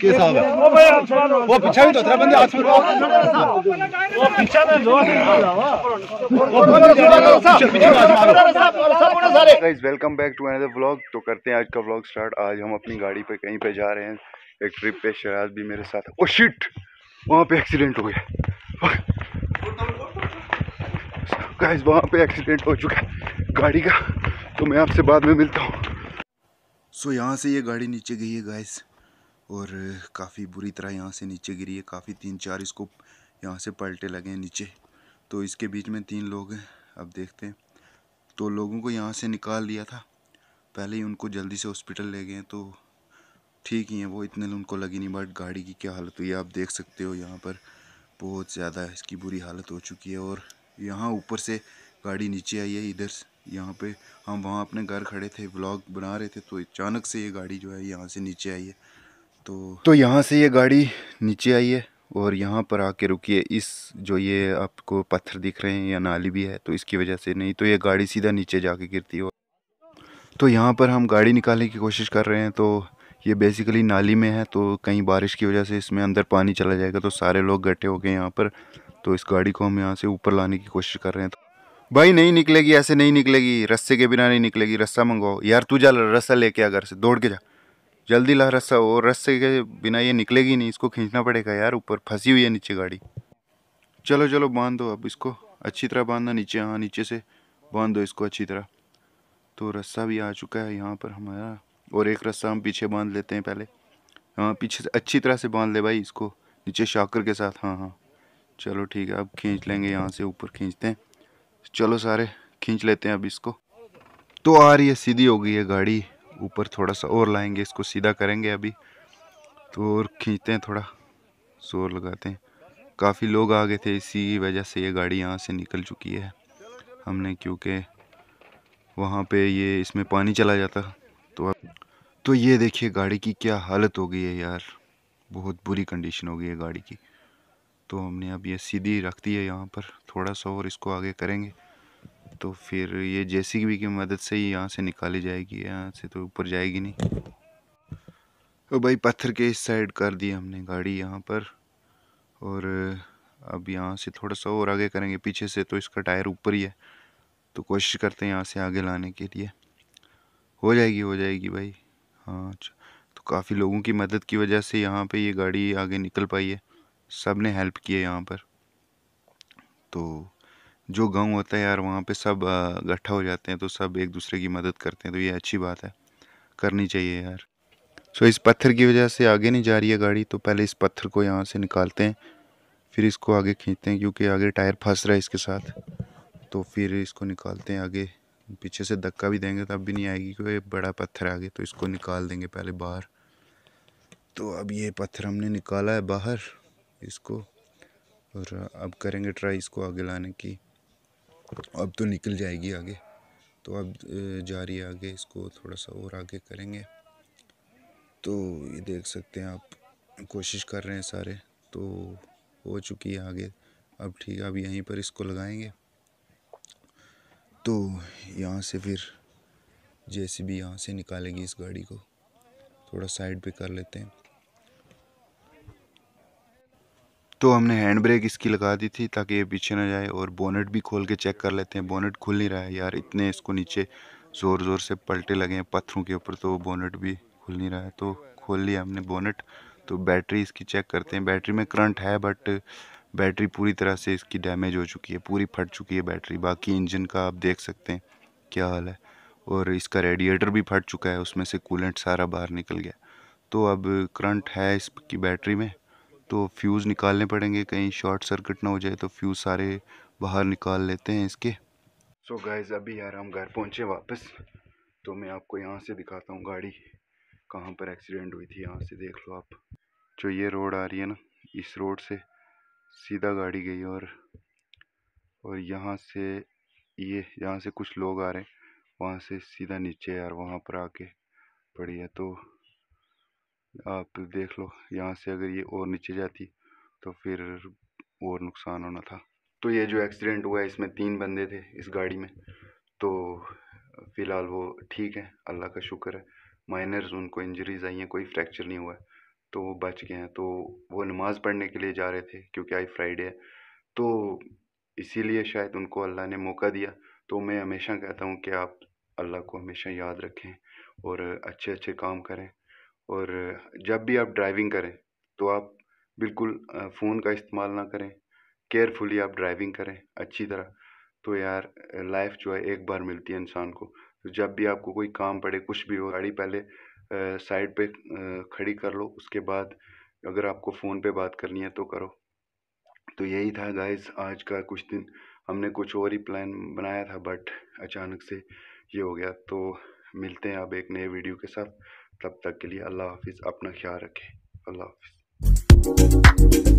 के साहब है ओ भाई वो पीछे भी तो तेरा बंदे हाथ में वो पीछे में वो पीछे पीछे आज मारो guys welcome back to another vlog तो करते हैं आज का व्लॉग स्टार्ट आज हम अपनी गाड़ी पे कहीं पे जा रहे हैं एक ट्रिप पे शराज भी मेरे साथ ओ शिट वहां पे एक्सीडेंट हो गया गाइस वहां पे एक्सीडेंट हो चुका है गाड़ी का तो मैं आपसे बाद में मिलता हूँ सो so, यहाँ से ये गाड़ी नीचे गई है गाइस और काफ़ी बुरी तरह यहाँ से नीचे गिरी है काफ़ी तीन चार इसको यहाँ से पलटे लगे हैं नीचे तो इसके बीच में तीन लोग हैं अब देखते हैं तो लोगों को यहाँ से निकाल लिया था पहले ही उनको जल्दी से हॉस्पिटल ले गए तो ठीक ही हैं वो इतने उनको लगी नहीं बट गाड़ी की क्या हालत हुई है आप देख सकते हो यहाँ पर बहुत ज़्यादा इसकी बुरी हालत हो चुकी है और यहाँ ऊपर से गाड़ी नीचे आई है इधर यहाँ पे हम वहाँ अपने घर खड़े थे ब्लॉग बना रहे थे तो अचानक से ये गाड़ी जो है यहाँ से नीचे आई है तो तो यहाँ से ये गाड़ी नीचे आई है और यहाँ पर आके रुकी है इस जो ये आपको पत्थर दिख रहे हैं या नाली भी है तो इसकी वजह से नहीं तो ये गाड़ी सीधा नीचे जाके गिरती हो तो यहाँ पर हम गाड़ी निकालने की कोशिश कर रहे हैं तो ये बेसिकली नाली में है तो कहीं बारिश की वजह से इसमें अंदर पानी चला जाएगा तो सारे लोग गट्ठे हो गए यहाँ पर तो इस गाड़ी को हम यहाँ से ऊपर लाने की कोशिश कर रहे हैं तो भाई नहीं निकलेगी ऐसे नहीं निकलेगी रस्से के बिना नहीं निकलेगी रस्सा मंगवाओ यार तू जा रस्सा लेके आ घर से दौड़ के जा जल्दी ला रस्सा और रस्से के बिना ये निकलेगी नहीं इसको खींचना पड़ेगा यार ऊपर फंसी हुई है नीचे गाड़ी चलो चलो बांध दो अब इसको अच्छी तरह बांधना नीचे हाँ नीचे से बांध दो इसको अच्छी तरह तो रस्सा भी आ चुका है यहाँ पर हमारा और एक रस्सा हम पीछे बांध लेते हैं पहले हाँ पीछे से अच्छी तरह से बांध ले भाई इसको नीचे शाकर के साथ हाँ हाँ चलो ठीक है अब खींच लेंगे यहाँ से ऊपर खींचते हैं चलो सारे खींच लेते हैं अब इसको तो आ रही है सीधी हो गई है गाड़ी ऊपर थोड़ा सा और लाएंगे इसको सीधा करेंगे अभी तो और खींचते हैं थोड़ा शोर लगाते हैं काफ़ी लोग आ गए थे इसी वजह से ये गाड़ी यहाँ से निकल चुकी है हमने क्योंकि वहाँ पे ये इसमें पानी चला जाता तो अब तो ये देखिए गाड़ी की क्या हालत हो गई है यार बहुत बुरी कंडीशन हो गई है गाड़ी की तो हमने अब ये सीधी रख दी है यहाँ पर थोड़ा सा और इसको आगे करेंगे तो फिर ये जैसी भी की मदद से ही यहाँ से निकाली जाएगी यहाँ से तो ऊपर जाएगी नहीं तो भाई पत्थर के इस साइड कर दी हमने गाड़ी यहाँ पर और अब यहाँ से थोड़ा सा और आगे करेंगे पीछे से तो इसका टायर ऊपर ही है तो कोशिश करते हैं यहाँ से आगे लाने के लिए हो जाएगी हो जाएगी भाई हाँ अच्छा। तो काफ़ी लोगों की मदद की वजह से यहाँ पे ये गाड़ी आगे निकल पाई है सब ने हेल्प किया यहाँ पर तो जो गांव होता है यार वहाँ पे सब इकट्ठा हो जाते हैं तो सब एक दूसरे की मदद करते हैं तो ये अच्छी बात है करनी चाहिए यार सो इस पत्थर की वजह से आगे नहीं जा रही है गाड़ी तो पहले इस पत्थर को यहाँ से निकालते हैं फिर इसको आगे खींचते हैं क्योंकि आगे टायर फंस रहा है इसके साथ तो फिर इसको निकालते हैं आगे पीछे से धक्का भी देंगे तो अब भी नहीं आएगी क्योंकि बड़ा पत्थर है आगे तो इसको निकाल देंगे पहले बाहर तो अब ये पत्थर हमने निकाला है बाहर इसको और अब करेंगे ट्राई इसको आगे लाने की अब तो निकल जाएगी आगे तो अब जा रही है आगे इसको थोड़ा सा और आगे करेंगे तो ये देख सकते हैं आप कोशिश कर रहे हैं सारे तो हो चुकी है आगे अब ठीक है अब यहीं पर इसको लगाएंगे तो यहाँ से फिर जैसे भी यहाँ से निकालेगी इस गाड़ी को थोड़ा साइड पे कर लेते हैं तो हमने हैंड ब्रेक इसकी लगा दी थी ताकि ये पीछे ना जाए और बोनेट भी खोल के चेक कर लेते हैं बोनेट खुल नहीं रहा है यार इतने इसको नीचे ज़ोर ज़ोर से पलटे लगे हैं पत्थरों के ऊपर तो बोनेट भी खुल नहीं रहा है तो खोल लिया हमने बोनेट तो बैटरी इसकी चेक करते हैं बैटरी में करंट है बट बैटरी पूरी तरह से इसकी डैमेज हो चुकी है पूरी फट चुकी है बैटरी बाकी इंजन का आप देख सकते हैं क्या हाल है और इसका रेडिएटर भी फट चुका है उसमें से कूलेंट सारा बाहर निकल गया तो अब करंट है इसकी बैटरी में तो फ्यूज़ निकालने पड़ेंगे कहीं शॉर्ट सर्किट ना हो जाए तो फ्यूज़ सारे बाहर निकाल लेते हैं इसके सो so गाइज अभी यार हम घर पहुँचे वापस तो मैं आपको यहाँ से दिखाता हूँ गाड़ी कहाँ पर एक्सीडेंट हुई थी यहाँ से देख लो आप जो ये रोड आ रही है ना इस रोड से सीधा गाड़ी गई और और यहाँ से ये यहाँ से कुछ लोग आ रहे हैं वहाँ से सीधा नीचे यार वहाँ पर आके पड़ी है तो आप देख लो यहाँ से अगर ये और नीचे जाती तो फिर और नुकसान होना था तो ये जो हम्म। एक्सीडेंट हुआ इसमें तीन बंदे थे इस गाड़ी में तो फ़िलहाल वो ठीक है अल्लाह का शुक्र है माइनर्स उनको इंजरीज आई हैं कोई फ्रैक्चर नहीं हुआ है तो वो बच गए हैं तो वो नमाज़ पढ़ने के लिए जा रहे थे क्योंकि आज फ्राइडे है तो इसीलिए शायद उनको अल्लाह ने मौका दिया तो मैं हमेशा कहता हूँ कि आप अल्लाह को हमेशा याद रखें और अच्छे अच्छे काम करें और जब भी आप ड्राइविंग करें तो आप बिल्कुल फ़ोन का इस्तेमाल ना करें केयरफुली आप ड्राइविंग करें अच्छी तरह तो यार लाइफ जो है एक बार मिलती है इंसान को तो जब भी आपको कोई काम पड़े कुछ भी हो गाड़ी पहले साइड पे खड़ी कर लो उसके बाद अगर आपको फ़ोन पे बात करनी है तो करो तो यही था गाइस आज का कुछ दिन हमने कुछ और ही प्लान बनाया था बट अचानक से ये हो गया तो मिलते हैं अब एक नए वीडियो के साथ तब तक के लिए अल्लाह हाफिज़ अपना ख्याल रखें अल्लाह हाफिज़